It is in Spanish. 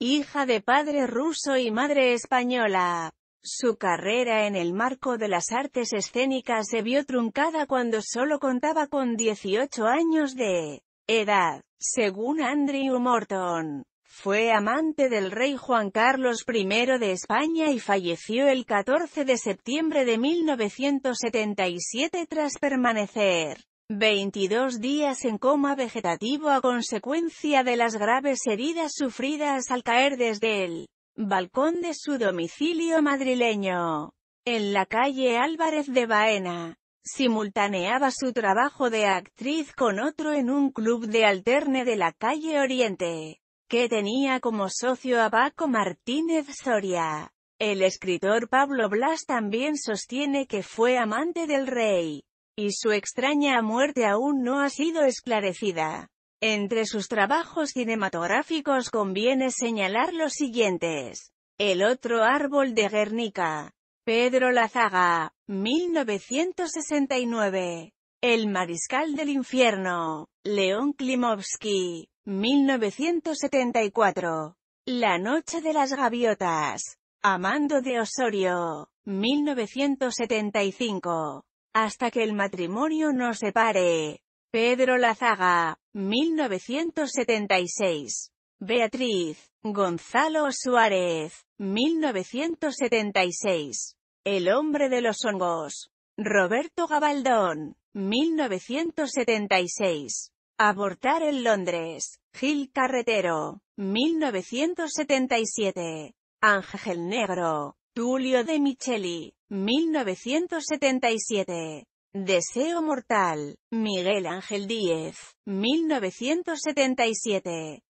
Hija de padre ruso y madre española. Su carrera en el marco de las artes escénicas se vio truncada cuando solo contaba con 18 años de edad, según Andrew Morton. Fue amante del rey Juan Carlos I de España y falleció el 14 de septiembre de 1977 tras permanecer 22 días en coma vegetativo a consecuencia de las graves heridas sufridas al caer desde el balcón de su domicilio madrileño, en la calle Álvarez de Baena. Simultaneaba su trabajo de actriz con otro en un club de alterne de la calle Oriente, que tenía como socio a Paco Martínez Soria. El escritor Pablo Blas también sostiene que fue amante del rey y su extraña muerte aún no ha sido esclarecida. Entre sus trabajos cinematográficos conviene señalar los siguientes. El otro árbol de Guernica. Pedro Lazaga, 1969. El mariscal del infierno. León Klimovsky, 1974. La noche de las gaviotas. Amando de Osorio, 1975 hasta que el matrimonio nos separe. Pedro Lazaga, 1976. Beatriz, Gonzalo Suárez, 1976. El hombre de los hongos. Roberto Gabaldón, 1976. Abortar en Londres. Gil Carretero, 1977. Ángel Negro, Julio de Micheli, 1977. Deseo Mortal, Miguel Ángel Díez, 1977.